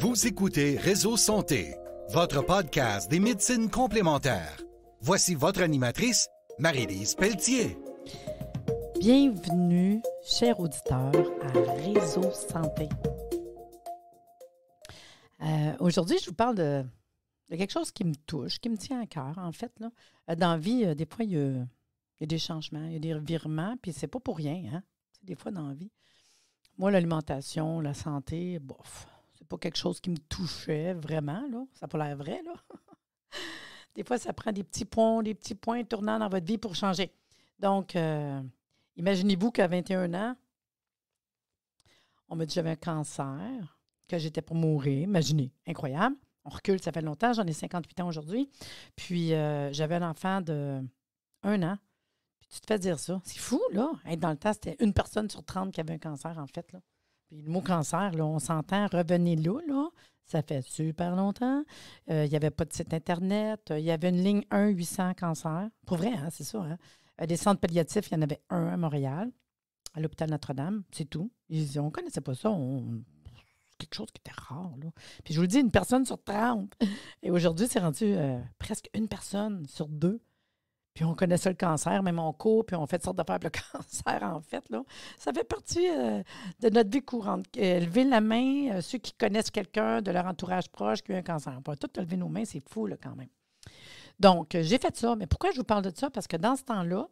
Vous écoutez Réseau Santé, votre podcast des médecines complémentaires. Voici votre animatrice, Marie-Lise Pelletier. Bienvenue, chers auditeurs, à Réseau Santé. Euh, aujourd'hui, je vous parle de, quelque chose qui me touche, qui me tient à cœur, en fait. Là. Euh, dans la vie, euh, des fois, il y, a, des changements, il y a des revirements, puis c'est pas pour rien. Hein? Des fois, dans la vie. Moi, l'alimentation, la santé, bof, pas quelque chose qui me touchait vraiment. Là. Ça n'a pas l'air vrai. Là. des fois, ça prend des petits points, des petits points tournants dans votre vie pour changer. Donc, euh, imaginez-vous qu'à 21 ans, on me dit que j'avais un cancer, que j'étais pour mourir. Imaginez, incroyable. On recule, ça fait longtemps, j'en ai 58 ans aujourd'hui. Puis, euh, j'avais un enfant de 1 an. Puis, tu te fais dire ça. C'est fou, là. Être dans le tas, c'était une personne sur 30 qui avait un cancer, en fait. Là le mot cancer, là, on s'entend, revenez là, là. Ça fait super longtemps. Euh, il n'y avait pas de site Internet. Il y avait une ligne 1-800 cancer. Pour vrai, hein, c'est ça. Hein. Euh, des centres palliatifs, il y en avait un à Montréal, à l'hôpital Notre-Dame, c'est tout. Ils, on ne connaissait pas ça. quelque chose qui était rare. Puis je vous le dis, une personne sur 30. Et aujourd'hui, c'est rendu euh, presque une personne sur deux puis on connaissait le cancer, même on court, puis on fait toutes sortes d'affaires. faire le cancer, en fait, là, ça fait partie euh, de notre vie courante. Euh, lever la main, euh, ceux qui connaissent quelqu'un de leur entourage proche qui a eu un cancer. On pourrait tout lever nos mains, c'est fou, là, quand même. Donc, j'ai fait ça. Mais pourquoi je vous parle de ça? Parce que dans ce temps-là,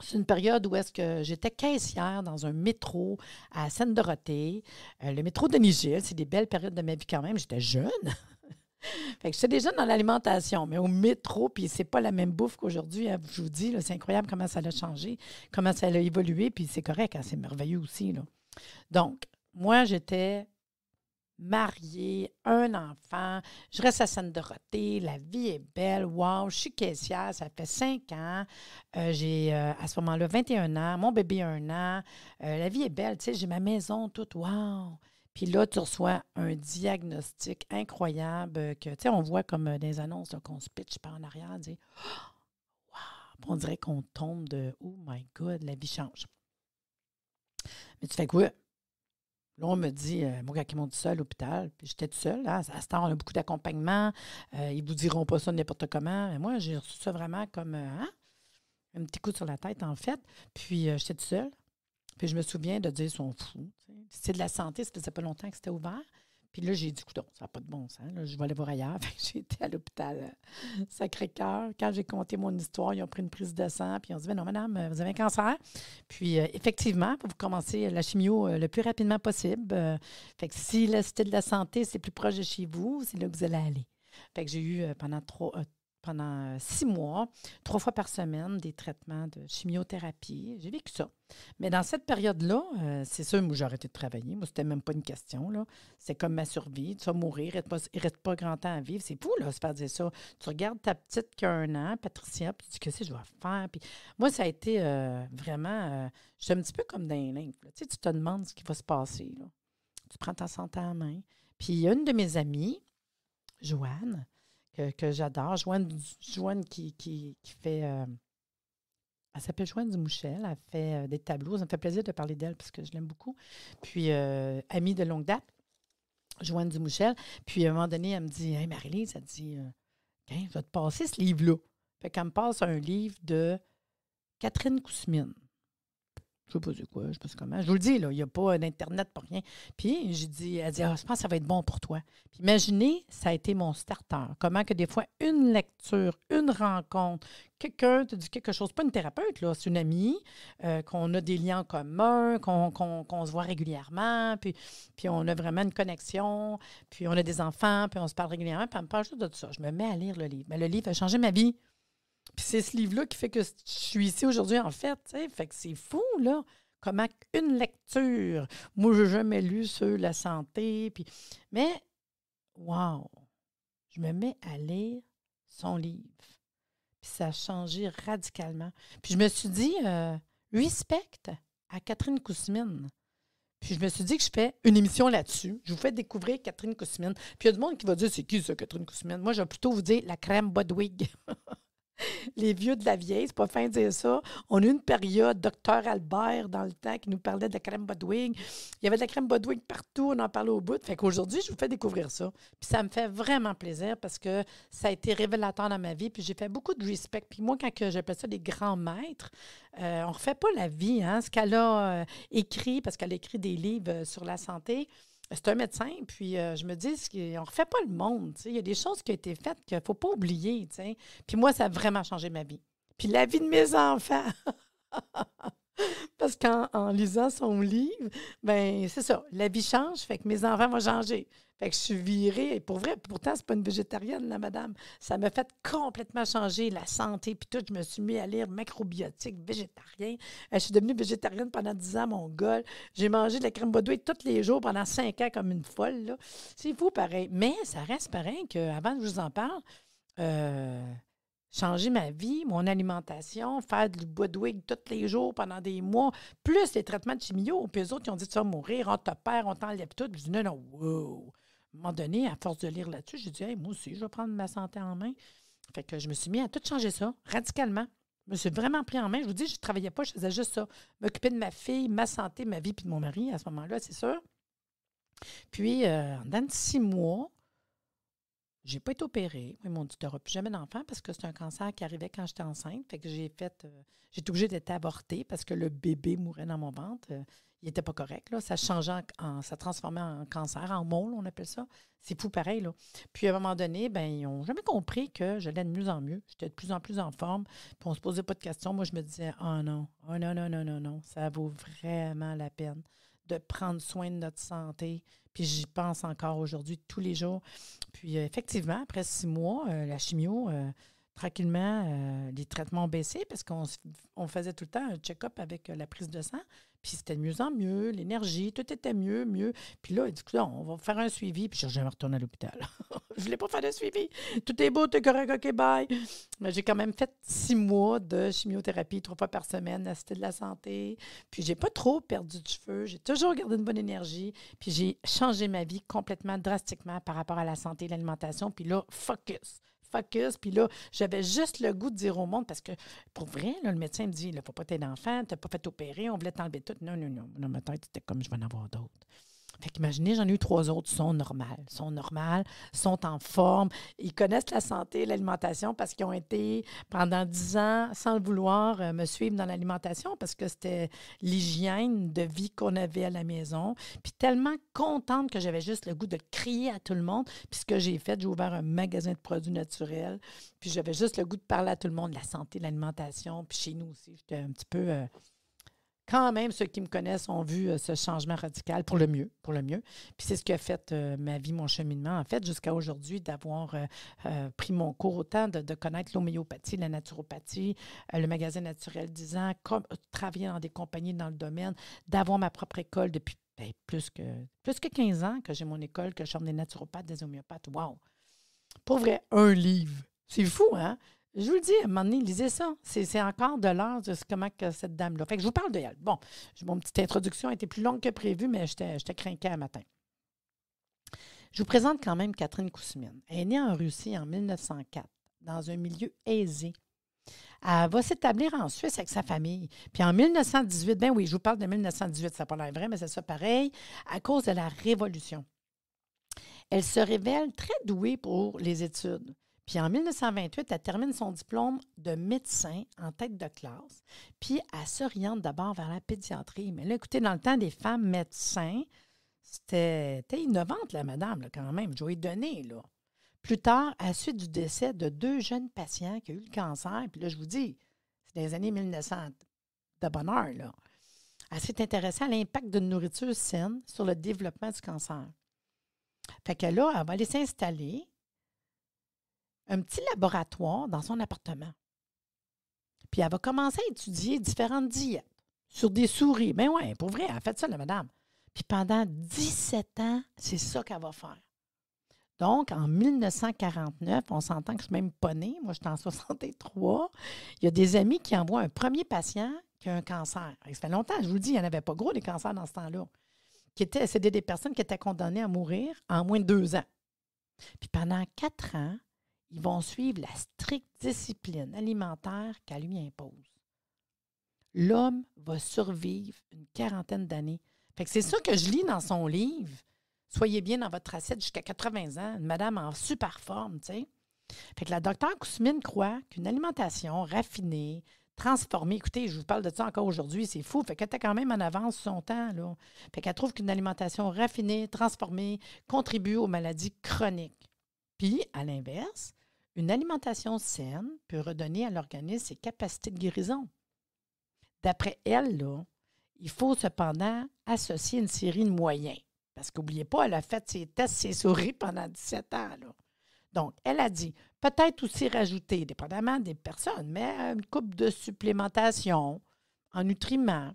c'est une période où est-ce que j'étais caissière dans un métro à Seine-Dorothée, le métro de Nigel. C'est des belles périodes de ma vie quand même. J'étais jeune. Fait que j'étais déjà dans l'alimentation, mais au métro, puis c'est pas la même bouffe qu'aujourd'hui. Hein, je vous dis, c'est incroyable comment ça a changé, comment ça a évolué, puis c'est correct, hein, c'est merveilleux aussi. Donc, moi, j'étais mariée, un enfant, je reste à Sainte-Dorothée, la vie est belle, wow, je suis caissière, ça fait cinq ans, euh, j'ai euh, à ce moment-là 21 ans, mon bébé a un an, euh, la vie est belle, tu sais, j'ai ma maison toute, wow. Puis là, tu reçois un diagnostic incroyable que, tu sais, on voit comme euh, des annonces qu'on se pitche par en arrière, dit oh, On dirait qu'on tombe de Oh my God, la vie change. Mais tu fais quoi? Là, on me dit, mon euh, moi, quand ils m'ont dit ça à l'hôpital, puis j'étais tout seul, hein, à ce temps, on a beaucoup d'accompagnement, euh, ils vous diront pas ça n'importe comment. Mais moi, j'ai reçu ça vraiment comme hein, un petit coup sur la tête, en fait. Puis j'étais tout seul. Puis je me souviens de dire, ils sont fous. C'est de la santé, ça faisait pas longtemps que c'était ouvert. Puis là, j'ai dit, coudon, ça n'a pas de bon sens. je vais aller voir ailleurs. j'ai été à l'hôpital euh, Sacré-Cœur. Quand j'ai conté mon histoire, ils ont pris une prise de sang. Puis ils ont dit, ben non, madame, euh, vous avez un cancer. Puis euh, effectivement, pour vous commencer la chimio le plus rapidement possible. fait que si la cité de la santé, c'est plus proche de chez vous, c'est là que vous allez aller. Fait que j'ai eu pendant trois, pendant euh, six mois, trois fois par semaine, des traitements de chimiothérapie. J'ai vécu ça. Mais dans cette période-là, euh, c'est ça où j'ai arrêté de travailler. Moi, c'était même pas une question. Là. C'est comme ma survie. Tu vas mourir, il ne reste, pas grand temps à vivre. C'est fou, là, se faire dire ça. Tu regardes ta petite qui a un an, Patricia, puis tu dis, que je dois faire? Puis moi, ça a été euh, vraiment. je suis un petit peu comme dans les Tu, te demandes ce qui va se passer. Tu prends ta santé en main. Puis une de mes amies, Joanne, que, j'adore. Joanne, qui, qui, fait. Euh, elle s'appelle Joanne Dumouchel. Elle fait euh, des tableaux. Ça me fait plaisir de parler d'elle parce que je l'aime beaucoup. Puis, euh, amie de longue date, Joanne Dumouchel. Puis, à un moment donné, elle me dit Hey, Marie-Lise, elle dit Je vais te passer ce livre-là. Fait qu'elle me passe un livre de Catherine Cousmine. Je sais pas c'est quoi, je sais pas comment. Je vous le dis, il n'y a pas d'Internet pour rien. Puis j'ai dit, elle dit, ah, je pense que ça va être bon pour toi. Puis imaginez, ça a été mon starter. Comment que des fois, une lecture, une rencontre, quelqu'un te dit quelque chose, pas une thérapeute, là, c'est une amie, euh, qu'on a des liens communs, commun, qu'on se voit régulièrement, puis, puis on a vraiment une connexion, puis on a des enfants, puis on se parle régulièrement, puis elle me parle juste de tout ça. Je me mets à lire le livre. Mais le livre a changé ma vie. Puis c'est ce livre-là qui fait que je suis ici aujourd'hui, en fait. Fait que c'est fou, là. Comment une lecture. Moi, je n'ai jamais lu sur la santé. Puis... Mais, wow! Je me mets à lire son livre. Puis ça a changé radicalement. Puis je me suis dit, euh, respect à Catherine Cousmine. Puis je me suis dit que je fais une émission là-dessus. Je vous fais découvrir Catherine Cousmine. Puis il y a du monde qui va dire c'est qui ça, Catherine Cousmine? Moi, je vais plutôt vous dire la crème Bodwig. les vieux de la vieille, c'est pas fin de dire ça. On a eu une période, docteur Albert, dans le temps, qui nous parlait de la crème Bodwig. Il y avait de la crème Bodwig partout, on en parlait au bout. Fait qu'aujourd'hui, je vous fais découvrir ça. Puis ça me fait vraiment plaisir parce que ça a été révélateur dans ma vie. Puis j'ai fait beaucoup de respect. Puis moi, quand j'appelle ça des grands maîtres, on euh, on refait pas la vie, hein. Ce qu'elle a euh, écrit, parce qu'elle a écrit des livres euh, sur la santé, ben, c'est un médecin, puis euh, je me dis, on ne refait pas le monde. Il y a des choses qui ont été faites qu'il ne faut pas oublier. Puis moi, ça a vraiment changé ma vie. Puis la vie de mes enfants. Parce qu'en lisant son livre, ben c'est ça, la vie change, fait que mes enfants vont changer. Fait que je suis virée, et pour vrai, pourtant, c'est pas une végétarienne, la madame. Ça m'a fait complètement changer la santé, puis tout. Je me suis mis à lire macrobiotique, végétarien. Euh, je suis devenue végétarienne pendant 10 ans, mon gars. J'ai mangé de la crème bredouille tous les jours pendant 5 ans comme une folle, là. C'est fou, pareil. Mais ça reste pareil qu'avant que je vous en parle, euh, changer ma vie, mon alimentation, faire du Budwig tous les jours pendant des mois, plus les traitements de chimio. Puis eux autres, ils ont dit Tu vas mourir, on perd, on t'enlève tout. je dis Non, non, wow. À un moment donné, à force de lire là-dessus, j'ai dit Moi aussi, je vais prendre ma santé en main. Fait que je me suis mis à tout changer ça, radicalement. Je me suis vraiment pris en main. Je vous dis, je ne travaillais pas, je faisais juste ça. M'occuper de ma fille, ma santé, ma vie, puis de mon mari à ce moment-là, c'est sûr. Puis, euh, en dans six mois, j'ai pas été opérée. Ils m'ont dit Tu n'auras plus jamais d'enfant parce que c'est un cancer qui arrivait quand j'étais enceinte. Fait que j'ai fait. Euh, j'ai été obligée d'être avortée parce que le bébé mourait dans mon ventre. Euh, il n'était pas correct. Là. Ça changeait en, ça transformait en cancer, en môle, on appelle ça. C'est fou pareil. Puis à un moment donné, ben, ils n'ont jamais compris que j'allais de mieux en mieux. J'étais de plus en plus en forme. Puis on ne se posait pas de questions. Moi, je me disais Oh non, oh non, non, non, non, non. Ça vaut vraiment la peine de prendre soin de notre santé, puis j'y pense encore aujourd'hui, tous les jours. Puis euh, effectivement, après six mois, euh, la chimio, euh, tranquillement, euh, les traitements ont baissé parce qu'on faisait tout le temps un check-up avec euh, la prise de sang. Puis c'était de mieux en mieux, l'énergie, tout était mieux, mieux. Puis là, il dit, on va faire un suivi. Puis je jamais retourné à l'hôpital. je ne voulais pas faire de suivi. Tout est beau, tout est correct, OK, bye. Mais j'ai quand même fait six mois de chimiothérapie, trois fois par semaine, à Cité de la Santé. Puis j'ai pas trop perdu de cheveux. J'ai toujours gardé une bonne énergie. Puis j'ai changé ma vie complètement, drastiquement par rapport à la santé et l'alimentation. Puis là, focus focus. Puis là, j'avais juste le goût de dire au monde, parce que pour vrai, le médecin me dit, il faut pas t'aider d'enfant, tu n'as pas fait opérer, on voulait t'enlever tout. Non, non, non. ma tête, c'était comme je vais en avoir d'autres. Fait j'en ai eu trois autres, sont normales, sont normales, sont en forme, ils connaissent la santé, l'alimentation parce qu'ils ont été pendant dix ans, sans le vouloir, euh, me suivre dans l'alimentation parce que c'était l'hygiène de vie qu'on avait à la maison. Puis tellement contente que j'avais juste le goût de crier à tout le monde. Puis ce que j'ai fait, j'ai ouvert un magasin de produits naturels. Puis j'avais juste le goût de parler à tout le monde de la santé, de l'alimentation. Puis chez nous aussi, j'étais un petit peu... Euh, quand même, ceux qui me connaissent ont vu euh, ce changement radical pour le mieux, pour le mieux. Puis c'est ce qui a fait euh, ma vie, mon cheminement, en fait, jusqu'à aujourd'hui, d'avoir euh, pris mon cours autant de, connaître l'homéopathie, la naturopathie, le magasin naturel 10 comme, travailler dans des compagnies dans le domaine, d'avoir ma propre école depuis ben, plus, que, plus que 15 ans que j'ai mon école, que je suis des naturopathes, des homéopathes. Wow! Pour vrai, un livre. C'est fou, hein? Je vous le dis, à un moment donné, lisez ça. C'est encore de l'heure de comment que cette dame-là. Fait je vous parle de Bon, mon petite introduction a été plus longue que prévu, mais j'étais craqué un matin. Je vous présente quand même Catherine Kousmine. Elle est née en Russie en 1904, dans un milieu aisé. Elle va s'établir en Suisse avec sa famille. Puis en 1918, ben oui, je vous parle de 1918, ça n'a pas l'air vrai, mais c'est ça pareil, à cause de la Révolution. Elle se révèle très douée pour les études. Puis en 1928, elle termine son diplôme de médecin en tête de classe, puis elle s'oriente d'abord vers la pédiatrie. Mais là, écoutez, dans le temps des femmes médecins, c'était innovante, la madame, quand même. Je lui ai donné, là. Plus tard, à suite du décès de deux jeunes patients qui ont eu le cancer, puis là, je vous dis, c'est les années 1900 de bonheur, là. Elle s'est intéressée à l'impact d'une nourriture saine sur le développement du cancer. Fait que là, elle va aller s'installer un petit laboratoire dans son appartement. Puis elle va commencer à étudier différentes diètes sur des souris. Mais ben ouais, pour vrai, elle a fait ça, la madame. Puis pendant 17 ans, c'est ça qu'elle va faire. Donc, en 1949, on s'entend que je suis même pas née, moi j'étais en 63, il y a des amis qui envoient un premier patient qui a un cancer. ça fait longtemps, je vous dis, il n'y en avait pas gros de cancers dans ce temps-là. C'était des personnes qui étaient condamnées à mourir en moins de deux ans. Puis pendant quatre ans, ils vont suivre la stricte discipline alimentaire qu'elle lui impose. L'homme va survivre une quarantaine d'années. Fait que c'est ça que je lis dans son livre. Soyez bien dans votre assiette jusqu'à 80 ans, une madame en super forme, tu Fait que la docteure Kousmine croit qu'une alimentation raffinée, transformée, écoutez, je vous parle de ça encore aujourd'hui, c'est fou, fait tu était quand même en avance sur son temps, là. Fait qu'elle trouve qu'une alimentation raffinée, transformée, contribue aux maladies chroniques. Puis, à l'inverse, une alimentation saine peut redonner à l'organisme ses capacités de guérison. D'après elle, il faut cependant associer une série de moyens. Parce qu'oubliez pas, elle a fait ses tests, ses souris pendant 17 ans. Donc, elle a dit peut-être aussi rajouter, dépendamment des personnes, mais euh, une coupe de supplémentation en nutriments,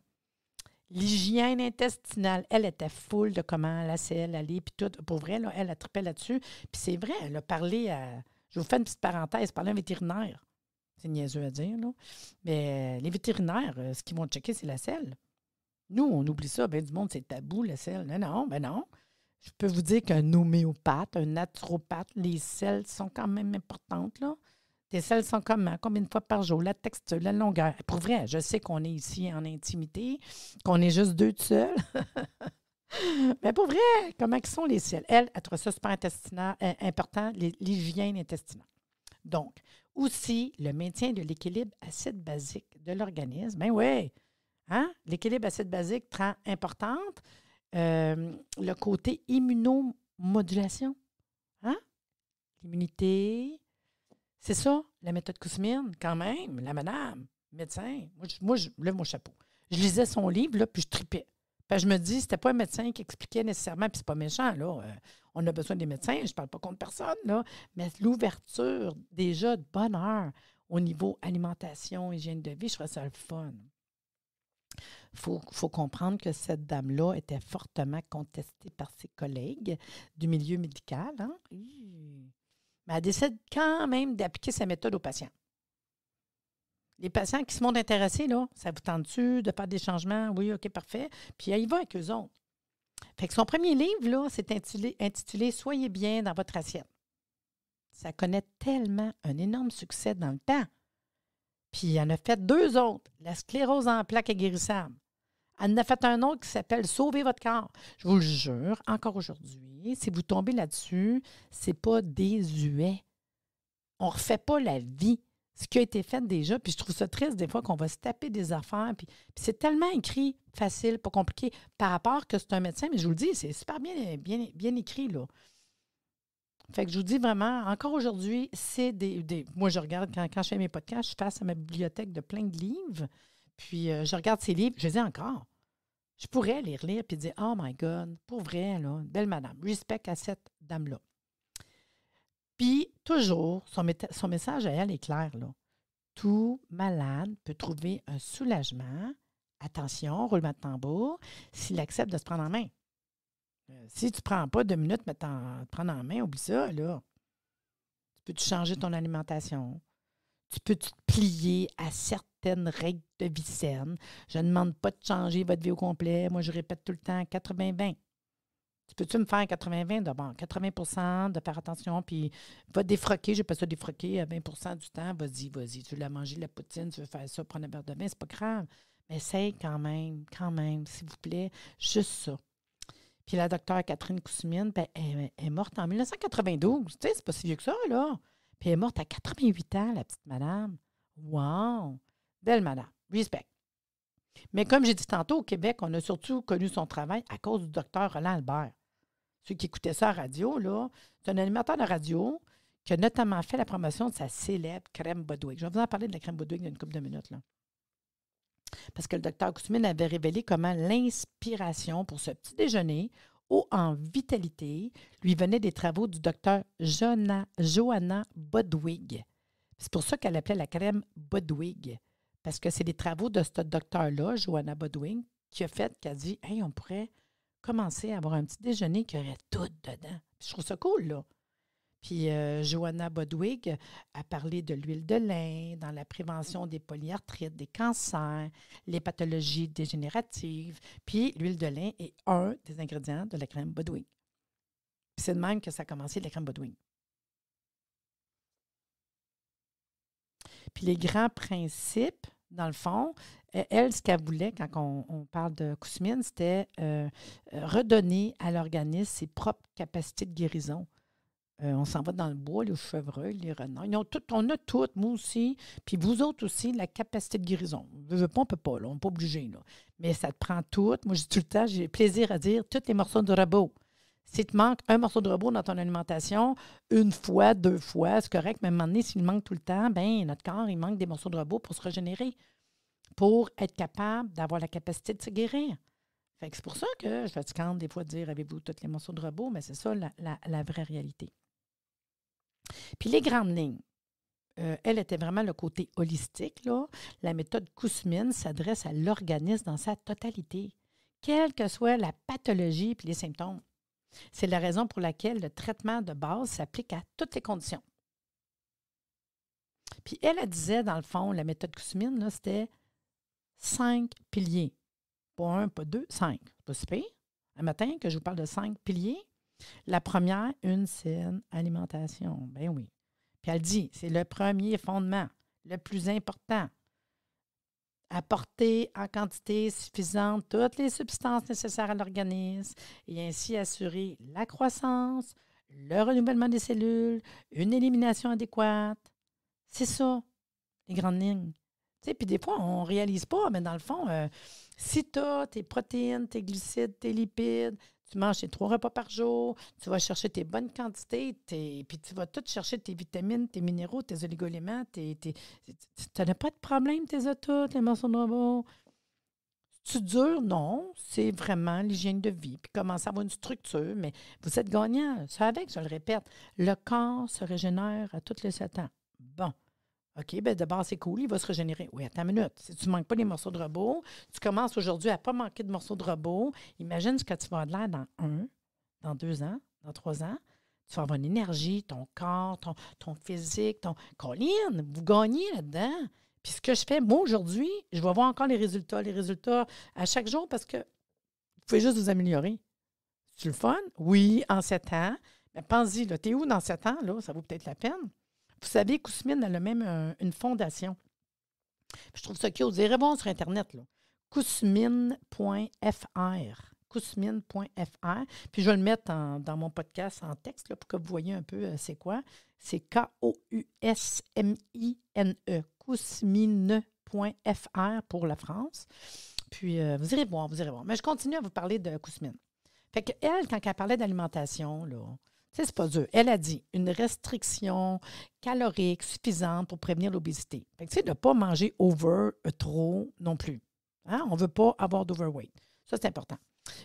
l'hygiène intestinale. Elle était foule de comment la CL allait, puis tout. Pour vrai, elle a trippé là-dessus. Puis c'est vrai, elle a parlé à je vous fais une petite parenthèse, parler à un vétérinaire. C'est niaiseux à dire, là. Mais euh, les vétérinaires, euh, ce qu'ils vont checker, c'est la selle. Nous, on oublie ça. Bien, du monde, c'est tabou, la selle. Non, non, ben non. Je peux vous dire qu'un homéopathe, un naturopathe, les selles sont quand même importantes, là. Tes selles sont comment? Combien de fois par jour? La texture, la longueur. Pour vrai, je sais qu'on est ici en intimité, qu'on est juste deux tout seuls. Mais pour vrai, comment sont les ciels? Elle, elle trouve ça super intestinal, euh, important, l'hygiène intestinale. Donc, aussi le maintien de l'équilibre acide basique de l'organisme. Ben oui, hein? l'équilibre acide basique très importante. Euh, le côté immunomodulation, hein? l'immunité, c'est ça, la méthode Cousmine, quand même, la madame, médecin. Moi, je, moi, je lève mon chapeau. Je lisais son livre, là, puis je tripais je me dis, c'était pas un médecin qui expliquait nécessairement, puis c'est pas méchant, là. Euh, on a besoin des médecins, je ne parle pas contre personne, Mais l'ouverture, déjà, de bonheur au niveau alimentation, hygiène de vie, je trouve ça le fun. Il faut, comprendre que cette dame-là était fortement contestée par ses collègues du milieu médical. Hein. Mais elle décide quand même d'appliquer sa méthode aux patients. Les patients qui se montrent intéressés, là, ça vous tente-tu de faire des changements? Oui, OK, parfait. Puis euh, il va avec eux autres. Fait que son premier livre, là, c'est intitulé, Soyez bien dans votre assiette. Ça connaît tellement un énorme succès dans le temps. Puis il en a fait deux autres, la sclérose en plaques guérissable. Elle en a fait un autre qui s'appelle Sauvez votre corps. Je vous le jure, encore aujourd'hui, si vous tombez là-dessus, c'est pas désuet. On refait pas la vie ce qui a été fait déjà. Puis je trouve ça triste des fois qu'on va se taper des affaires. Puis, c'est tellement écrit, facile, pas compliqué, par rapport que c'est un médecin. Mais je vous le dis, c'est super bien, bien, bien écrit, là. Fait que je vous dis vraiment, encore aujourd'hui, c'est des, Moi, je regarde, quand, quand, je fais mes podcasts, je face à ma bibliothèque de plein de livres. Puis euh, je regarde ces livres, je les ai encore. Je pourrais les relire puis dire Oh my God, pour vrai, là, belle madame, respect à cette dame-là. Puis toujours, son, message à elle est clair. Là. Tout malade peut trouver un soulagement. Attention, roulement de tambour, s'il accepte de se prendre en main. Euh, si tu ne prends pas deux minutes, mais te prendre en main, oublie ça, là. Tu peux -tu changer ton alimentation. Tu peux -tu te plier à certaines règles de vie saine. Je ne demande pas de changer votre vie au complet. Moi, je répète tout le temps 80-20. Tu peux-tu me faire 80-20 de 80 de faire attention, puis va défroquer, je pas se défroquer 20 euh, du temps, vas-y, vas-y, tu l'as mangé la poutine, tu veux faire ça, prendre un verre de vin, c'est pas grave. Mais essaye quand même, quand même, s'il vous plaît, juste ça. Puis la docteure Catherine Coussumine, ben, elle, est morte en 1992. Tu sais, c'est pas si vieux que ça, là. Puis elle est morte à 88 ans, la petite madame. Wow! Belle madame. Respect. Mais comme j'ai dit tantôt, au Québec, on a surtout connu son travail à cause du docteur Roland Albert. Ceux qui écoutaient ça à radio, là, c'est un animateur de radio qui a notamment fait la promotion de sa célèbre crème Bodwig. Je vais vous en parler de la crème Bodwig dans une couple de minutes. Là. Parce que le docteur Cousmine avait révélé comment l'inspiration pour ce petit déjeuner haut en vitalité lui venait des travaux du docteur Johanna Bodwig. C'est pour ça qu'elle appelait la crème Bodwig. Parce que c'est les travaux de ce docteur-là, Joanna Bodwing, qui a fait, qui a dit Hey, on pourrait commencer à avoir un petit déjeuner qui aurait tout dedans. je trouve ça cool, là. Puis euh, Joanna Bodwig a parlé de l'huile de lin dans la prévention des polyarthrites, des cancers, les pathologies dégénératives. Puis l'huile de lin est un des ingrédients de la crème Bodwig. c'est de même que ça a commencé la crème Bodwig. Puis les grands principes dans le fond, euh, elle, ce qu'elle voulait quand on, parle de Kousmine, c'était euh, euh, redonner à l'organisme ses propres capacités de guérison. on s'en va dans le bois, les chevreuils, les renards. tout, on a toutes, moi aussi, puis vous autres aussi, la capacité de guérison. vous on ne peut pas, on n'est pas obligé. Mais ça te prend tout. Moi, j'ai tout le temps, j'ai plaisir à dire tous les morceaux de rabot. Si te manque un morceau de robot dans ton alimentation, une fois, deux fois, c'est correct, mais à un moment donné, s'il manque tout le temps, ben notre corps, il manque des morceaux de robot pour se régénérer, pour être capable d'avoir la capacité de se guérir. Fait que c'est pour ça que je te des fois de dire avez-vous tous les morceaux de robot, mais c'est ça la, vraie réalité. Puis les grandes lignes. Euh, elle était vraiment le côté holistique. Là. La méthode Kousmine s'adresse à l'organisme dans sa totalité, quelle que soit la pathologie et les symptômes. C'est la raison pour laquelle le traitement de base s'applique à toutes les conditions. Puis elle, disait, dans le fond, la méthode là, c'était cinq piliers. Pas un, pas deux, cinq. pas Un matin, que je vous parle de cinq piliers, la première, une saine alimentation. Ben oui. Puis elle dit, c'est le premier fondement, le plus important apporter en quantité suffisante toutes les substances nécessaires à l'organisme et ainsi assurer la croissance, le renouvellement des cellules, une élimination adéquate. C'est ça, les grandes lignes. Puis des fois, on ne réalise pas, mais dans le fond, euh, si tu as tes protéines, tes glucides, tes lipides, tu manges tes trois repas par jour, tu vas chercher tes bonnes quantités, tes, puis tu vas tout chercher tes vitamines, tes minéraux, tes oligoléments, tes, tes, tu n'as pas de problème, tes atouts, tes morceaux de robot. Tu dures, non, c'est vraiment l'hygiène de vie, puis commence à avoir une structure, mais vous êtes gagnant. C'est avec, je le répète, le corps se régénère à toutes les sept ans. OK, ben d'abord, c'est cool, il va se régénérer. Oui, attends une minute. Si tu ne manques pas les morceaux de robot, tu commences aujourd'hui à ne pas manquer de morceaux de robot. Imagine ce que tu vas avoir de l'air dans un, dans deux ans, dans trois ans. Tu vas avoir une énergie, ton corps, ton, physique, ton. Colline, vous gagnez là-dedans. Puis ce que je fais, moi, aujourd'hui, je vais voir encore les résultats, les résultats à chaque jour parce que vous pouvez juste vous améliorer. C'est le fun? Oui, en sept ans. Mais pense-y, là, t'es où dans sept ans, là? Ça vaut peut-être la peine. Vous savez, Cousmine, elle a même euh, une fondation. Je trouve ça cute. Vous irez voir sur Internet, là. Cousmine.fr. Cousmine.fr. Puis je vais le mettre dans mon podcast en texte pour que vous voyez un peu euh, c'est quoi. C'est e. K-O-U-S-M-I-N-E. Cousmine.fr pour la France. Puis euh, vous irez voir, vous irez voir. Mais je continue à vous parler de Cousmine. Fait que elle, quand elle parlait d'alimentation, là, c'est pas dur. Elle a dit une restriction calorique suffisante pour prévenir l'obésité. sais, de ne pas manger over euh, trop non plus. Hein? On ne veut pas avoir d'overweight. Ça, c'est important.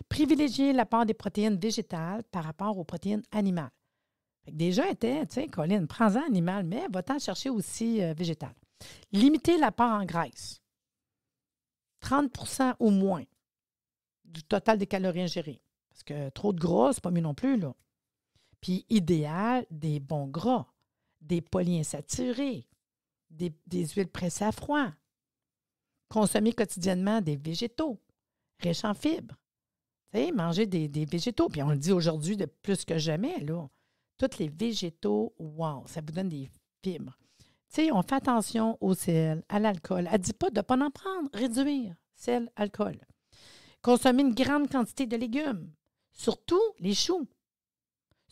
Privilégier la part des protéines végétales par rapport aux protéines animales. déjà, était, tu sais, Colin, prends-en animal, mais va-t'en chercher aussi euh, végétal. Limiter la part en graisse. 30 au moins du total des calories ingérées. Parce que trop de gras, c'est pas mieux non plus, là. Puis idéal, des bons gras, des polyinsaturés, des, des huiles pressées à froid. Consommer quotidiennement des végétaux riches en fibres. manger des, végétaux. Puis on le dit aujourd'hui de plus que jamais, là. Tous les végétaux, wow, ça vous donne des fibres. sais, on fait attention au sel, à l'alcool. Elle ne dit pas de ne pas en prendre, réduire sel, alcool. Consommer une grande quantité de légumes, surtout les choux.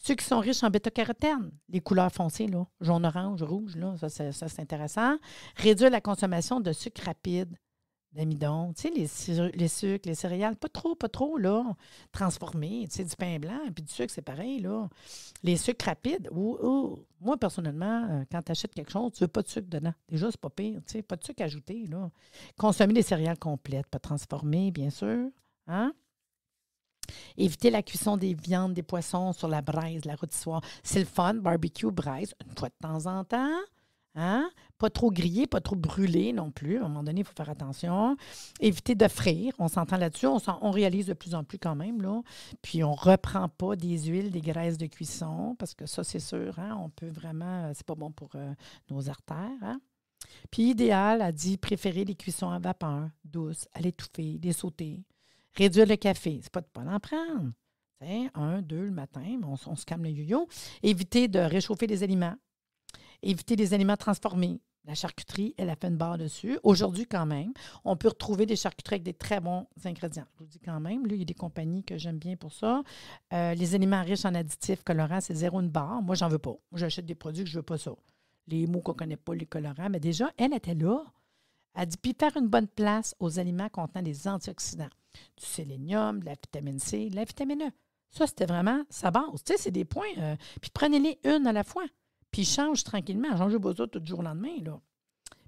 Ceux qui sont riches en bêta-carotène, les couleurs foncées, là, jaune, orange, rouge, là, ça, c'est intéressant. Réduire la consommation de sucre rapide, d'amidon, tu sais, les, sucres, les céréales, pas trop, pas trop, là, transformés, tu sais, du pain blanc, puis du sucre, c'est pareil, là. Les sucres rapides, ou, moi, personnellement, euh, quand tu achètes quelque chose, tu veux pas de sucre dedans. Déjà, c'est pas pire, tu sais, pas de sucre ajouté, là. Consommer des céréales complètes, pas transformées, bien sûr, hein? Éviter la cuisson des viandes, des poissons sur la braise la rôtissoire. C'est le fun, barbecue, braise, une fois de temps en temps. Hein? Pas trop grillé, pas trop brûlé non plus. À un moment donné, il faut faire attention. Éviter de frire. On s'entend là-dessus. On, réalise de plus en plus quand même. Là. Puis on ne reprend pas des huiles, des graisses de cuisson, parce que ça, c'est sûr, hein? on peut vraiment. Euh, c'est pas bon pour euh, nos artères. Hein? Puis idéal, a dit préférer les cuissons à vapeur, douces, à l'étouffer, des sauter. Réduire le café, n'est pas de pas en prendre. un, deux le matin, on, se calme le yo-yo. Éviter de réchauffer les aliments. Éviter les aliments transformés. La charcuterie, elle a fait une barre dessus. Aujourd'hui, quand même, on peut retrouver des charcuteries avec des très bons ingrédients. Je vous dis quand même, là, il y a des compagnies que j'aime bien pour ça. Euh, les aliments riches en additifs, colorants, c'est zéro une barre. Moi, j'en veux pas. Moi, j'achète des produits que je veux pas ça. Les mots qu'on connaît pas, les colorants. Mais déjà, elle était là. Elle dit, puis faire une bonne place aux aliments contenant des antioxydants du sélénium, de la vitamine C, de la vitamine E. Ça, c'était vraiment sa base. Tu sais, c'est des points. Euh, puis prenez-les une à la fois. Puis change tranquillement. Changez vos autres tout le jour au lendemain. Là.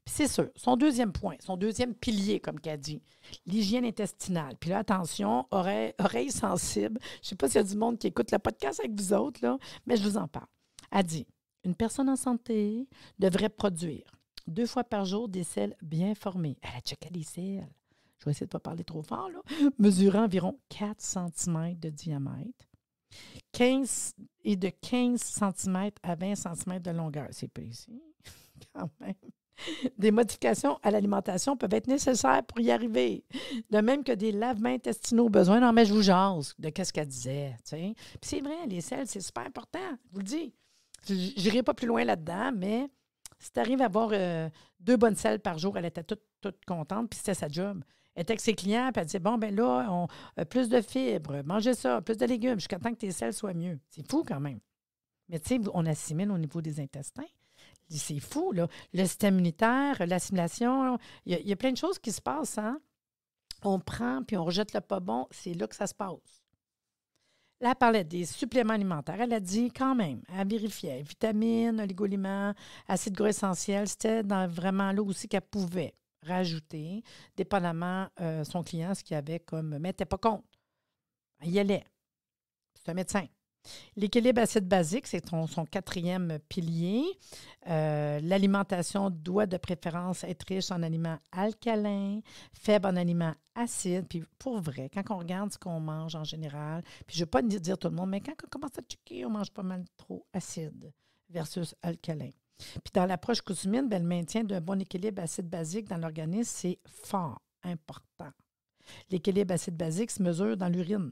Puis c'est sûr. Son deuxième point, son deuxième pilier, comme qu'elle dit, l'hygiène intestinale. Puis là, attention, oreille, sensibles. sensible. Je ne sais pas s'il y a du monde qui écoute le podcast avec vous autres, là, mais je vous en parle. Elle dit une personne en santé devrait produire deux fois par jour des selles bien formées. Elle a checké les sels je vais essayer de ne pas parler trop fort, là, mesurant environ 4 cm de diamètre 15, et de 15 cm à 20 cm de longueur. C'est précis, quand même. Des modifications à l'alimentation peuvent être nécessaires pour y arriver. De même que des lavements intestinaux besoin. Non, mais je vous jase de qu'est-ce qu'elle disait. Puis c'est vrai, les selles, c'est super important, je vous le dis. Je n'irai pas plus loin là-dedans, mais si tu arrives à avoir euh, deux bonnes selles par jour, elle était toute, toute contente, puis c'était sa job. Elle était avec ses clients, puis elle disait Bon, ben là, euh, plus de fibres, mangez ça, plus de légumes, jusqu'à temps que tes selles soient mieux. C'est fou quand même. Mais tu sais, on assimile au niveau des intestins. C'est fou, là. Le système immunitaire, l'assimilation, il y, a plein de choses qui se passent, hein? On prend puis on rejette le pas bon, c'est là que ça se passe. Là, elle parlait des suppléments alimentaires. Elle a dit quand même, elle vérifiait vitamines, oligoliments, acides gras essentiels. C'était vraiment là aussi qu'elle pouvait rajouter, dépendamment de euh, son client, ce qu'il avait comme mais t'es pas compte. Il y allait. C'est un médecin. L'équilibre acide basique, c'est son, son, quatrième pilier. Euh, l'alimentation doit de préférence être riche en aliments alcalins, faible en aliments acides. Puis pour vrai, quand on regarde ce qu'on mange en général, puis je ne veux pas dire tout le monde, mais quand on commence à checker, on mange pas mal trop acide versus alcalin. Puis dans l'approche coutumine, ben, le maintien d'un bon équilibre acide-basique dans l'organisme, c'est fort important. L'équilibre acide-basique se mesure dans l'urine.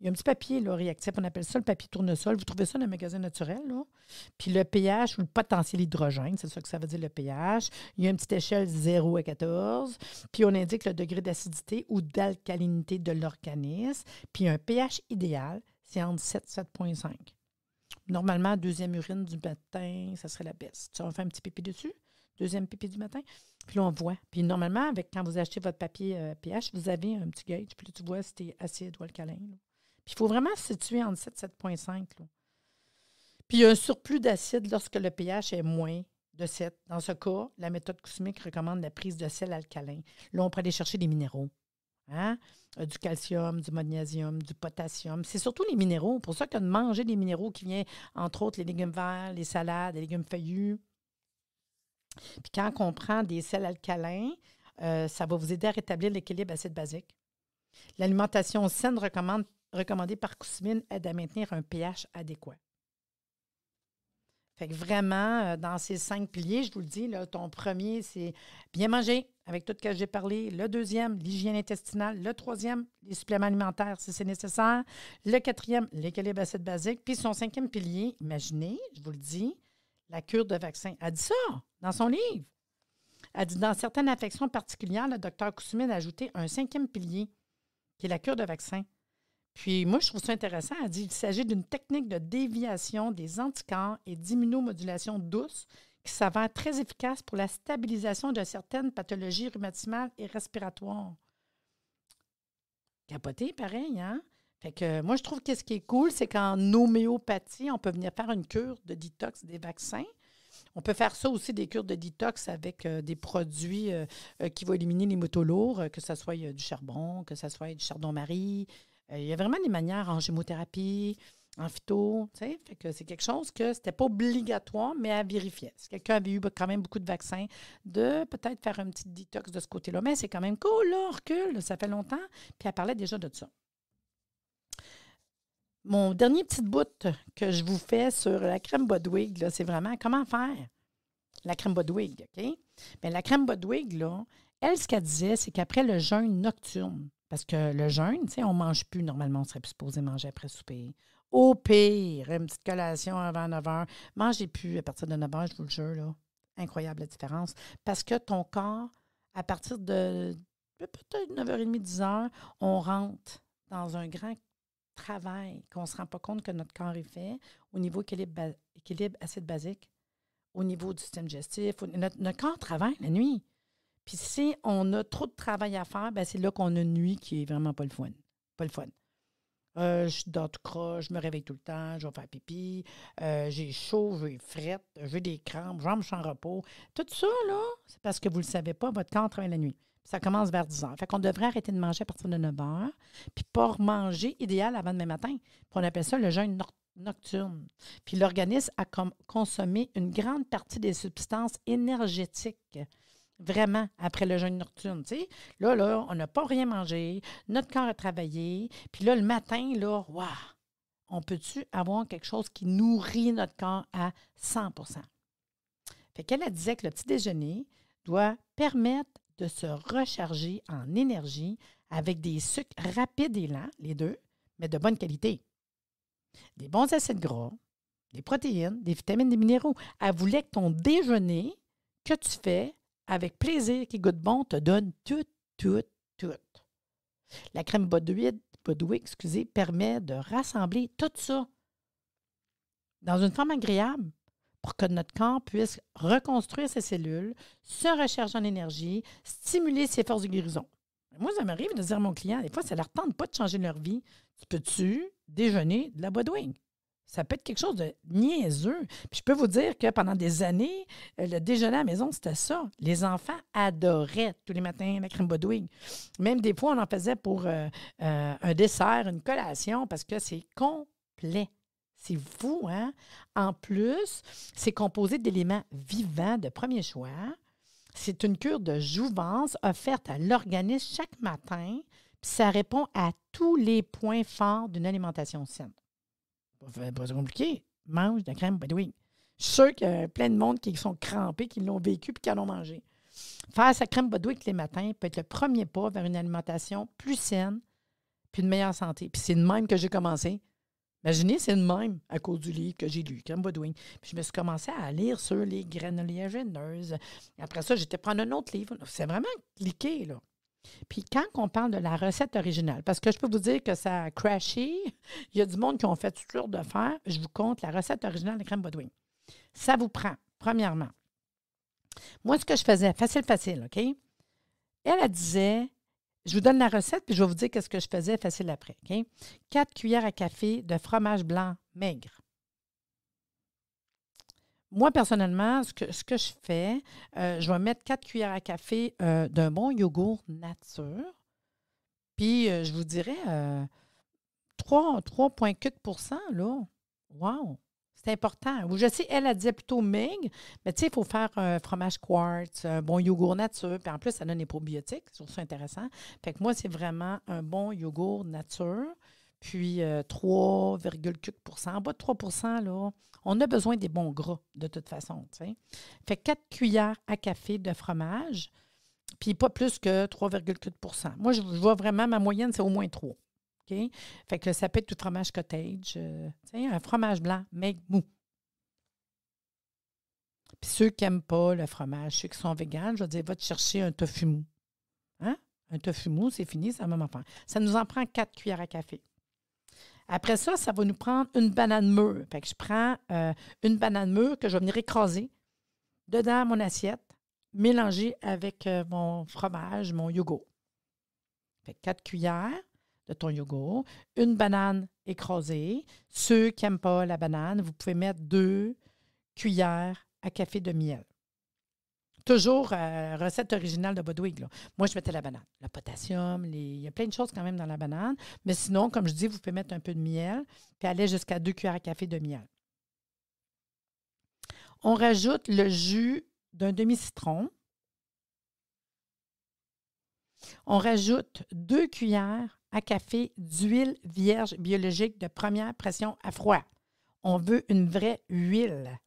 Il y a un petit papier là, réactif, on appelle ça le papier tournesol. Vous trouvez ça dans un magasin naturel. Là. Puis le pH ou le potentiel hydrogène, c'est ça que ça veut dire le pH. Il y a une petite échelle 0 à 14. Puis on indique le degré d'acidité ou d'alcalinité de l'organisme. Puis un pH idéal, c'est entre 7 et 7,5 normalement, deuxième urine du matin, ça serait la baisse. Tu vas faire un petit pipi dessus, deuxième pipi du matin, puis là, on voit. Puis normalement, avec, quand vous achetez votre papier euh, pH, vous avez un petit gauge, puis là, tu vois si es acide ou alcalin. Puis il faut vraiment se situer entre 7 7,5. Puis il y a un surplus d'acide lorsque le pH est moins de 7. Dans ce cas, la méthode cosmique recommande la prise de sel alcalin. Là, on peut aller chercher des minéraux. Hein? Euh, du calcium, du magnésium, du potassium. C'est surtout les minéraux. Pour ça que de manger des minéraux qui viennent, entre autres, les légumes verts, les salades, les légumes feuillus. Puis quand on prend des sels alcalins, euh, ça va vous aider à rétablir l'équilibre acide basique. L'alimentation saine recommandée par Cousmine aide à maintenir un pH adéquat. Fait que vraiment, euh, dans ces cinq piliers, je vous le dis, ton premier, c'est bien manger, avec tout ce que j'ai parlé. Le deuxième, l'hygiène intestinale. Le troisième, les suppléments alimentaires, si c'est nécessaire. Le quatrième, l'équilibre acide basique. Puis son cinquième pilier, imaginez, je vous le dis, la cure de vaccin. Elle dit ça dans son livre. Elle dit dans certaines affections particulières, le docteur Koussoumine a ajouté un cinquième pilier, qui est la cure de vaccin. Puis moi, je trouve ça intéressant. Elle dit il s'agit d'une technique de déviation des anticorps et d'immunomodulation douce qui s'avère très efficace pour la stabilisation de certaines pathologies rhumatismales et respiratoires. Capoté, pareil, hein? Fait que euh, moi, je trouve que ce qui est cool, c'est qu'en homéopathie, on peut venir faire une cure de détox des vaccins. On peut faire ça aussi, des cures de détox avec euh, des produits euh, qui vont éliminer les métaux lourds, que ce soit du charbon, que ce soit du chardon-marie, euh, il y a vraiment des manières en gémothérapie, en phyto, Fait que c'est quelque chose que c'était pas obligatoire, mais à vérifier. Si quelqu'un avait eu quand même beaucoup de vaccins, de peut-être faire un petit détox de ce côté-là. Mais c'est quand même cool, là, on recule, ça fait longtemps. Puis elle parlait déjà de ça. Mon dernier petit bout que je vous fais sur la crème Bodwig, c'est vraiment comment faire la crème Bodwig, OK? Ben, la crème Bodwig, elle, ce qu'elle disait, c'est qu'après le jeûne nocturne, parce que le jeûne, tu on ne mange plus. Normalement, on serait plus supposé manger après souper. Au pire, une petite collation avant 9 h. Mangez plus à partir de 9 h, je vous le jure. Là. Incroyable la différence. Parce que ton corps, à partir de peut-être 9h30, 10h, on rentre dans un grand travail qu'on ne se rend pas compte que notre corps est fait au niveau équilibre, acide basique, au niveau du système digestif. notre corps travaille la nuit. Puis si on a trop de travail à faire, ben, c'est là qu'on a une nuit qui est vraiment pas le fun. Pas le fun. Euh, je dors tout croche, je me réveille tout le temps, je vais faire pipi, euh, j'ai chaud, j'ai frette, j'ai des crampes, suis en repos. Tout ça, là, c'est parce que vous ne le savez pas, votre corps travaille la nuit. ça commence vers 10 heures. Fait qu'on devrait arrêter de manger à partir de 9 heures, puis pas remanger idéal avant demain matin. on appelle ça le jeûne nocturne nocturne. Puis l'organisme a consommé une grande partie des substances énergétiques vraiment après le jeûne nocturne. sais, Là, là, on n'a pas rien mangé, notre corps a travaillé, puis là, le matin, là, waouh, on peut-tu avoir quelque chose qui nourrit notre corps à 100 Fait qu'elle disait que le petit déjeuner doit permettre de se recharger en énergie avec des sucres rapides et lents, les deux, mais de bonne qualité. Des bons acides gras, des protéines, des vitamines, des minéraux. Elle voulait que ton déjeuner que tu fais avec plaisir, qui goûte bon, te donne tout, tout, tout. La crème Bodwig permet de rassembler tout ça dans une forme agréable pour que notre corps puisse reconstruire ses cellules, se recharger en énergie, stimuler ses forces de guérison. Moi, ça m'arrive de dire à mon client, des fois, ça leur tente pas de changer leur vie. Tu peux-tu déjeuner de la Bodwig? Ça peut être quelque chose de niaiseux. Puis je peux vous dire que pendant des années, euh, le déjeuner à la maison, c'était ça. Les enfants adoraient tous les matins la crème Bodwig. Même des fois, on en faisait pour euh, euh, un dessert, une collation, parce que c'est complet. C'est vous, hein? En plus, c'est composé d'éléments vivants de premier choix. C'est une cure de jouvence offerte à l'organisme chaque matin. Puis ça répond à tous les points forts d'une alimentation saine pas compliqué. Mange de la crème Badouin. Je suis sûr qu'il y a plein de monde qui sont crampés, qui l'ont vécu puis qui en ont mangé. Faire sa crème tous les matins peut être le premier pas vers une alimentation plus saine puis une meilleure santé. Puis c'est de même que j'ai commencé. Imaginez, c'est de même à cause du livre que j'ai lu, Crème Badouin. Puis je me suis commencé à lire sur les graines Après ça, j'étais prendre un autre livre. C'est vraiment cliqué, là. Puis quand on parle de la recette originale, parce que je peux vous dire que ça a crashé, il y a du monde qui ont fait toujours de faire, je vous compte la recette originale de crème Baudouin. Ça vous prend, premièrement. Moi, ce que je faisais, facile, facile, OK? Elle, disait, je vous donne la recette, puis je vais vous dire qu'est-ce que je faisais facile après, OK? Quatre cuillères à café de fromage blanc maigre, moi, personnellement, ce que, ce que je fais, euh, je vais mettre quatre cuillères à café euh, d'un bon yogourt nature. Puis, euh, je vous dirais 3,4 là. Wow! C'est important. Ou je sais, elle, a disait plutôt MIG, mais tu sais, il faut faire un fromage quartz, un bon yogourt nature. Puis en plus, ça donne des probiotiques. c'est aussi intéressant. Fait que moi, c'est vraiment un bon yogourt nature. Puis 3,4 euh, en bas de 3 là, on a besoin des bons gras de toute façon. T'sais. Fait 4 cuillères à café de fromage, puis pas plus que 3,4 Moi, je, vois vraiment, ma moyenne, c'est au moins 3. Okay? Fait que ça peut être fromage cottage, euh, un fromage blanc, mais mou. Puis ceux qui n'aiment pas le fromage, ceux qui sont véganes, je vais dire, va te chercher un tofu mou. Hein? Un tofu mou, c'est fini, ça même affaire. Ça nous en prend 4 cuillères à café. Après ça, ça va nous prendre une banane mûre. je prends euh, une banane mûre que je vais venir écraser dedans mon assiette, mélanger avec euh, mon fromage, mon yogourt. Fait cuillères de ton yogourt, une banane écrasée. Ceux qui n'aiment pas la banane, vous pouvez mettre deux cuillères à café de miel. Toujours euh, recette originale de Bodwig. Moi, je mettais la banane. Le potassium, il y a plein de choses quand même dans la banane. Mais sinon, comme je dis, vous pouvez mettre un peu de miel, puis aller jusqu'à deux cuillères à café de miel. On rajoute le jus d'un demi-citron. On rajoute deux cuillères à café d'huile vierge biologique de première pression à froid. On veut une vraie huile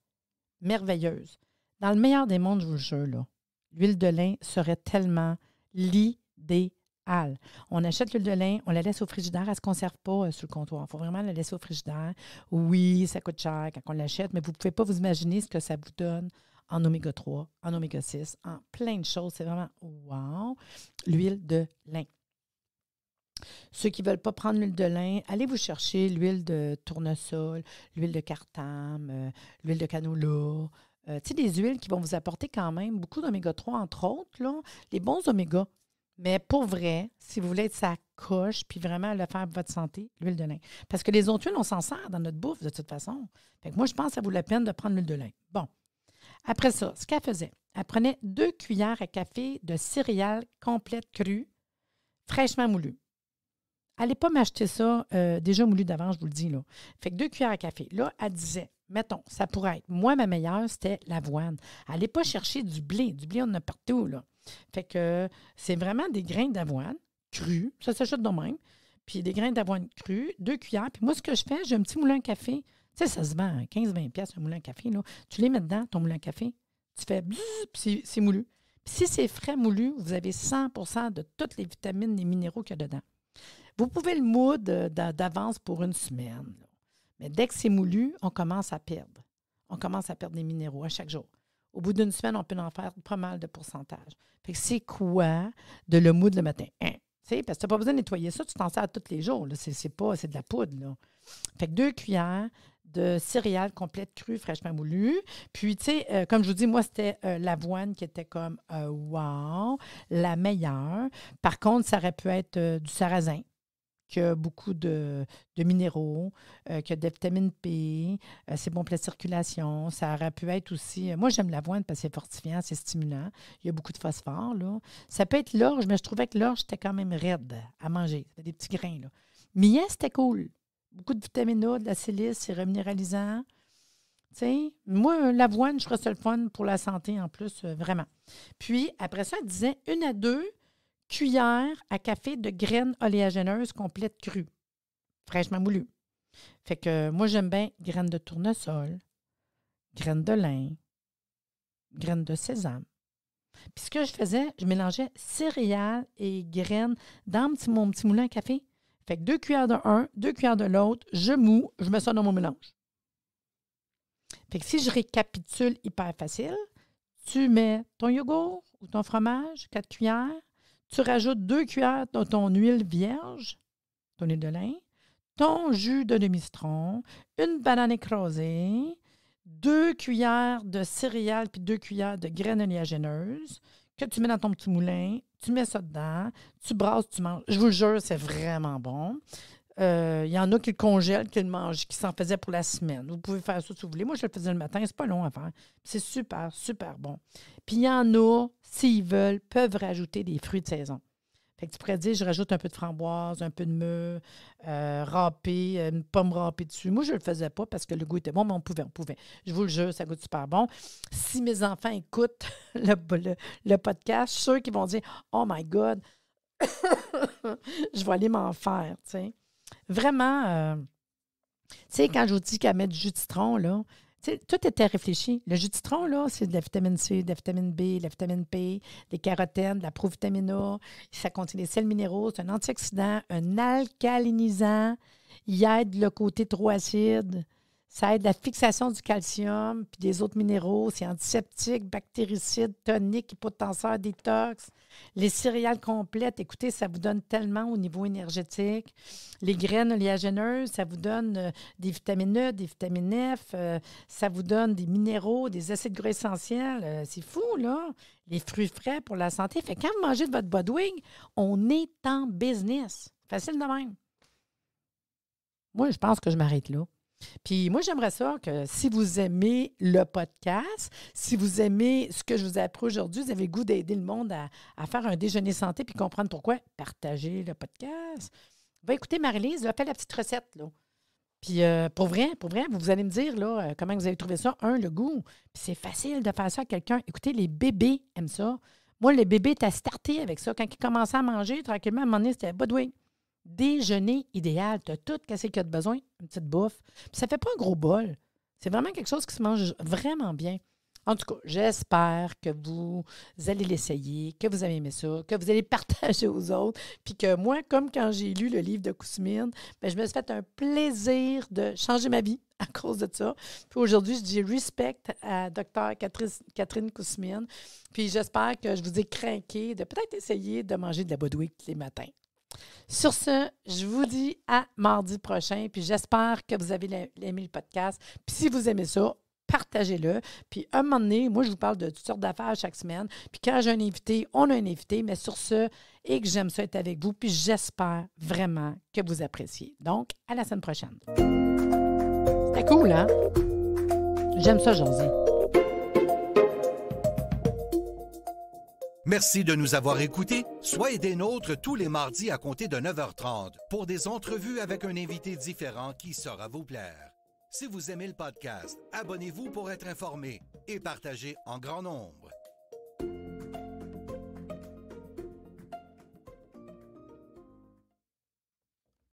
merveilleuse. Dans le meilleur des mondes, je vous jure, l'huile de lin serait tellement l'idéal. On achète l'huile de lin, on la laisse au frigidaire, elle ne se conserve pas euh, sur le comptoir. Il faut vraiment la laisser au frigidaire. Oui, ça coûte cher quand on l'achète, mais vous ne pouvez pas vous imaginer ce que ça vous donne en oméga 3, en oméga 6, en plein de choses. C'est vraiment wow! L'huile de lin. Ceux qui ne veulent pas prendre l'huile de lin, allez vous chercher l'huile de tournesol, l'huile de cartame, euh, l'huile de canola, euh, tu sais, des huiles qui vont vous apporter quand même beaucoup d'oméga 3, entre autres, les bons oméga. Mais pour vrai, si vous voulez être sa coche, puis vraiment le faire pour votre santé, l'huile de lin. Parce que les autres huiles, on s'en sert dans notre bouffe de toute façon. Fait que moi, je pense que ça vaut la peine de prendre l'huile de lin. Bon. Après ça, ce qu'elle faisait, elle prenait deux cuillères à café de céréales complètes crues, fraîchement moulues. Allez pas m'acheter ça euh, déjà moulu d'avant, je vous le dis. Là. Fait que deux cuillères à café. Là, elle disait mettons, ça pourrait être. Moi, ma meilleure, c'était l'avoine. Allez pas chercher du blé. Du blé, on en a partout, là. Fait que c'est vraiment des grains d'avoine crus. Ça s'achète de même. Puis des grains d'avoine crus, deux cuillères. Puis moi, ce que je fais, j'ai un petit moulin à café. Tu sais, ça se vend à 15-20 pièces un moulin café, là. Tu les mets dedans, ton moulin café. Tu fais puis c'est moulu. Puis si c'est frais moulu, vous avez 100 de toutes les vitamines et minéraux qu'il y a dedans. Vous pouvez le moudre euh, d'avance pour une semaine. Mais dès que c'est moulu, on commence à perdre. On commence à perdre des minéraux à chaque jour. Au bout d'une semaine, on peut en faire pas mal de pourcentage. Fait que c'est quoi de le de le matin? Hein? Parce que tu n'as pas besoin de nettoyer ça, tu t'en sers tous les jours. C'est pas, c'est de la poudre. Là. Fait que deux cuillères de céréales complètes crues, fraîchement moulues. Puis, tu sais, euh, comme je vous dis, moi, c'était euh, l'avoine qui était comme waouh, wow, la meilleure. Par contre, ça aurait pu être euh, du sarrasin y a beaucoup de, minéraux, qu'il y a de la vitamine P, c'est bon pour la circulation. Ça aurait pu être aussi. moi, j'aime l'avoine parce que c'est fortifiant, c'est stimulant. Il y a beaucoup de phosphore. Là. Ça peut être l'orge, mais je trouvais que l'orge était quand même raide à manger. C'était des petits grains. Là. c'était cool. Beaucoup de vitamine A, de la silice, c'est reminéralisant. moi, l'avoine, je crois ça le fun pour la santé en plus, vraiment. Puis, après ça, elle disait une à deux cuillère à café de graines oléagineuses complètes crues, fraîchement moulues. Fait que moi, j'aime bien graines de tournesol, graines de lin, graines de sésame. Puis ce que je faisais, je mélangeais céréales et graines dans mon petit, moulin à café. Fait que deux cuillères d'un, deux cuillères de l'autre, je moue, je mets ça dans mon mélange. Fait que si je récapitule hyper facile, tu mets ton yogourt ou ton fromage, quatre cuillères, tu rajoutes deux cuillères de ton huile vierge, ton huile de lin, ton jus de demi-citron, une banane écrasée, deux cuillères de céréales puis deux cuillères de graines oléagineuses que tu mets dans ton petit moulin, tu mets ça dedans, tu brasses, tu manges. Je vous le jure, c'est vraiment bon. Il euh, y en a qui le congèlent, qui le mangent, qui s'en faisaient pour la semaine. Vous pouvez faire ça si vous voulez. Moi, je le faisais le matin, c'est pas long à faire. C'est super, super bon. Puis il y en a, s'ils veulent, peuvent rajouter des fruits de saison. Fait que tu pourrais dire, je rajoute un peu de framboise, un peu de meuf, euh, une pomme râpée dessus. Moi, je le faisais pas parce que le goût était bon, mais on pouvait, on pouvait. Je vous le jure, ça goûte super bon. Si mes enfants écoutent le, podcast, ceux qui vont dire, oh my God, je vais aller m'en faire, tu sais vraiment, euh, tu sais, quand je vous dis qu'à mettre du jus de citron, là, tout était réfléchi. Le jus de citron, là, c'est de la vitamine C, de la vitamine B, de la vitamine P, des carotènes, de la provitamine A. Ça contient des sels minéraux, c'est un antioxydant, un alcalinisant. Il aide le côté trop acide. Ça aide la fixation du calcium puis des autres minéraux. C'est antiseptique, bactéricide, tonique, hypotenseur, détox. Les céréales complètes, écoutez, ça vous donne tellement au niveau énergétique. Les graines oléagineuses, ça vous donne euh, des vitamines E, des vitamines F. Euh, ça vous donne des minéraux, des acides gras essentiels. Euh, c'est fou, là. Les fruits frais pour la santé. Fait quand vous mangez de votre Budwig, on est en business. Facile de même. Moi, je pense que je m'arrête là. Puis moi, j'aimerais savoir que si vous aimez le podcast, si vous aimez ce que je vous ai appris aujourd'hui, vous avez le goût d'aider le monde à, faire un déjeuner santé puis comprendre pourquoi, partagez le podcast. Va écouter Marie-Lise, a la petite recette, là. Puis euh, pour vrai, pour vrai, vous, allez me dire euh, comment vous avez trouvé ça. Un, le goût. Puis c'est facile de faire ça à quelqu'un. Écoutez, les bébés aiment ça. Moi, bébés bébé t'as starté avec ça. Quand ils commençaient à manger, tranquillement, à un moment donné, c'était Badouin déjeuner idéal. Tu as tout ce qu'il y a de besoin, une petite bouffe. Puis ça fait pas un gros bol. C'est vraiment quelque chose qui se mange vraiment bien. En tout cas, j'espère que vous allez l'essayer, que vous avez aimé ça, que vous allez partager aux autres, puis que moi, comme quand j'ai lu le livre de Kousmine, ben, je me suis fait un plaisir de changer ma vie à cause de ça. Puis aujourd'hui, je dis respect à Dr. Catherine Kousmine, puis j'espère que je vous ai craqué de peut-être essayer de manger de la Baudouille tous les matins. Sur ce, je vous dis à mardi prochain, puis j'espère que vous avez aimé le podcast. Puis si vous aimez ça, partagez-le. Puis un moment donné, moi, je vous parle de toutes sortes d'affaires chaque semaine. Puis quand j'ai un invité, on a un invité. Mais sur ce, et que j'aime ça être avec vous, puis j'espère vraiment que vous appréciez. Donc, à la semaine prochaine. C'est cool, hein? J'aime ça, Josie. Merci de nous avoir écoutés. Soyez des nôtres tous les mardis à compter de 9h30 pour des entrevues avec un invité différent qui saura vous plaire. Si vous aimez le podcast, abonnez-vous pour être informé et partagez en grand nombre.